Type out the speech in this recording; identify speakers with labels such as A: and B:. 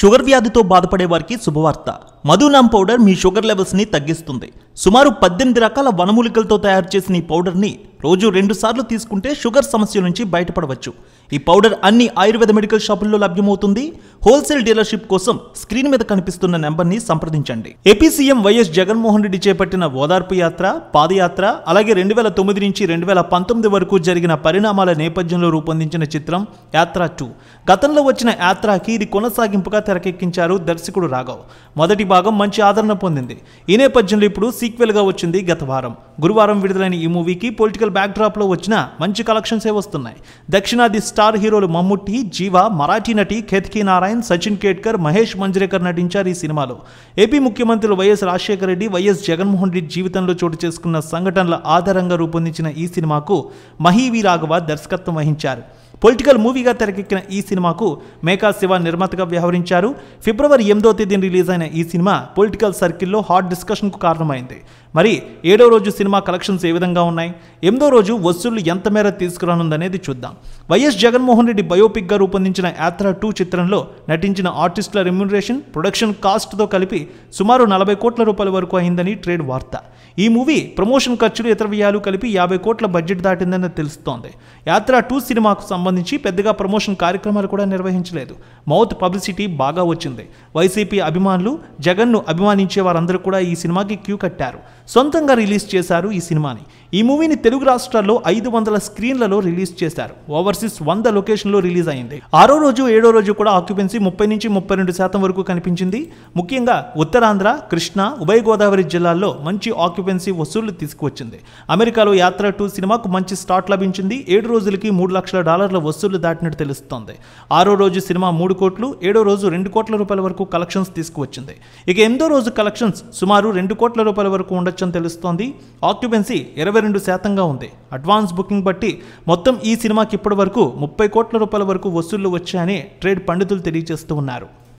A: sugar వ్యాధితో బాధపడే వారికి శుభవార్త మధునాం పౌడర్ మీ షుగర్ లెవెల్స్ని తగ్గిస్తుంది సుమారు పద్దెనిమిది రకాల వనమూలికలతో తయారు చేసిన ఈ పౌడర్ని రోజు రెండుసార్లు తీసుకుంటే షుగర్ సమస్య నుంచి బయటపడవచ్చు ఈ పౌడర్ అన్ని ఆయుర్వేద మెడికల్ షాపుల్లో లభ్యమవుతుంది హోల్సేల్ డీలర్షిప్ కోసం స్క్రీన్ మీద కనిపిస్తున్న నెంబర్ని సంప్రదించండి AP CM YS Jaganmohan Reddy చేపట్టిన ఓదార్పు యాత్ర పాదయాత్ర అలాగే రెండు వేల తొమ్మిది నుంచి రెండు వేల పంతొమ్మిది వరకు జరిగిన పరిణామాల నేపథ్యంలో రూపొందించిన చిత్రం యాత్ర టూ గతంలో వచ్చిన యాత్రకి ఇది కొనసాగింపుగా తెరకెక్కించారు దర్శకుడు రాఘవ్ మొదటి భాగం మంచి ఆదరణ పొందింది ఈ నేపథ్యంలో ఇప్పుడు సీక్వెల్గా వచ్చింది గత వారం గురువారం విడుదలైన ఈ మూవీకి పొలిటికల్ బ్యాక్డ్రాప్లో వచ్చిన మంచి కలెక్షన్సే వస్తున్నాయి దక్షిణాది స్టార్ హీరోలు మమ్ముట్టి జీవ మరాఠీ నటి కేత్కి నారాయణ్ సచిన్ కేట్కర్ మహేష్ మంజ్రేకర్ నటించారు ఈ సినిమాలో ఏపీ ముఖ్యమంత్రులు వైఎస్ రాజశేఖర రెడ్డి వైఎస్ జగన్మోహన్ రెడ్డి జీవితంలో చోటు చేసుకున్న సంఘటనల ఆధారంగా రూపొందించిన ఈ సినిమాకు మహీవి రాఘవ దర్శకత్వం వహించారు పొలిటికల్ మూవీగా తెరకెక్కిన ఈ సినిమాకు మేకా శివ నిర్మాతగా వ్యవహరించారు ఫిబ్రవరి ఎనిమిదో తేదీన రిలీజ్ అయిన ఈ సినిమా పొలిటికల్ సర్కిల్లో హాట్ డిస్కషన్కు కారణమైంది మరి ఏడో రోజు సినిమా కలెక్షన్స్ ఏ విధంగా ఉన్నాయి ఎనిమిదో రోజు వసూళ్లు ఎంత మేర తీసుకురానుందనేది చూద్దాం వైఎస్ జగన్మోహన్ రెడ్డి బయోపిక్గా రూపొందించిన యాత్ర టూ చిత్రంలో నటించిన ఆర్టిస్టుల రెమ్యునరేషన్ ప్రొడక్షన్ కాస్ట్తో కలిపి సుమారు నలభై కోట్ల రూపాయల వరకు అయిందని ట్రేడ్ వార్త ఈ మూవీ ప్రమోషన్ ఖర్చులు ఇతర వ్యయాలు కలిపి యాభై కోట్ల బడ్జెట్ దాటిందని తెలుస్తోంది యాత్ర టూ సినిమాకు సంబంధించి సంబంధించి పెద్దగా ప్రమోషన్ కార్యక్రమాలు కూడా నిర్వహించలేదు మౌత్ పబ్లిసిటీ బాగా వచ్చింది వైసీపీ అభిమానులు జగన్ను అభిమానించే వారందరూ కూడా ఈ సినిమాకి క్యూ కట్టారు సొంతంగా రిలీజ్ చేశారు ఈ సినిమాని ఈ మూవీని తెలుగు రాష్ట్రాల్లో ఐదు వందల స్క్రీన్లలో రిలీజ్ చేశారు ఓవర్సీస్ వంద లొకేషన్లో రిలీజ్ అయింది ఆరో రోజు ఏడో రోజు కూడా ఆక్యుపెన్సీ ముప్పై నుంచి ముప్పై రెండు శాతం వరకు కనిపించింది ముఖ్యంగా ఉత్తరాంధ్ర కృష్ణ ఉభయ గోదావరి జిల్లాల్లో మంచి ఆక్యుపెన్సీ వసూళ్లు తీసుకువచ్చింది అమెరికాలో యాత్ర టూ సినిమాకు మంచి స్టార్ట్ లభించింది ఏడు రోజులకి మూడు లక్షల డాలర్ థియేటర్ల వసూళ్లు దాటినట్టు తెలుస్తోంది ఆరో రోజు సినిమా మూడు కోట్లు ఏడో రోజు రెండు కోట్ల రూపాయల వరకు కలెక్షన్స్ తీసుకువచ్చింది ఇక ఎనిమిదో రోజు కలెక్షన్స్ సుమారు రెండు కోట్ల రూపాయల వరకు ఉండొచ్చని తెలుస్తోంది ఆక్యుపెన్సీ ఇరవై రెండు శాతంగా ఉంది అడ్వాన్స్ బుకింగ్ బట్టి మొత్తం ఈ సినిమాకి ఇప్పటి వరకు ముప్పై కోట్ల రూపాయల వరకు వసూళ్లు వచ్చాయని ట్రేడ్ పండితులు తెలియజేస్తూ ఉన్నారు